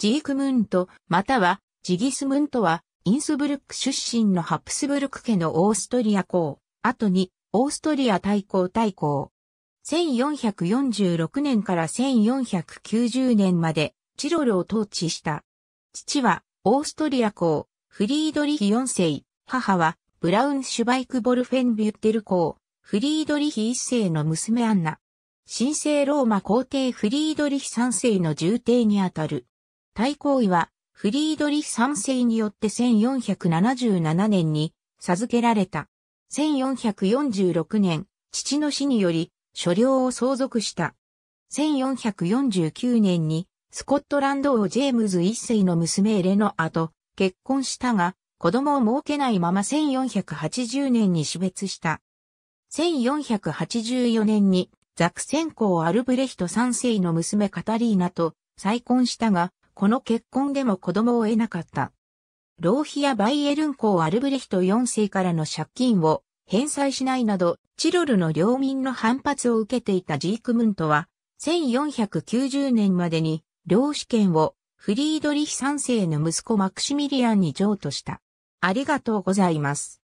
ジークムント、またはジギスムントは、インスブルック出身のハプスブルク家のオーストリア公、後に、オーストリア大公大公。1446年から1490年まで、チロルを統治した。父は、オーストリア公、フリードリヒ4世、母は、ブラウンシュバイクボルフェンビュッテル公、フリードリヒ1世の娘アンナ。神聖ローマ皇帝フリードリヒ3世の重帝にあたる。大行為は、フリードリヒ3世によって1477年に授けられた。1446年、父の死により、所領を相続した。1449年に、スコットランド王ジェームズ1世の娘エレの後、結婚したが、子供を設けないまま1480年に死別した。1484年に、ザクセンー・アルブレヒト3世の娘カタリーナと再婚したが、この結婚でも子供を得なかった。浪費やバイエルン公アルブレヒト4世からの借金を返済しないなど、チロルの領民の反発を受けていたジークムントは、1490年までに領主権をフリードリヒ3世の息子マクシミリアンに譲渡した。ありがとうございます。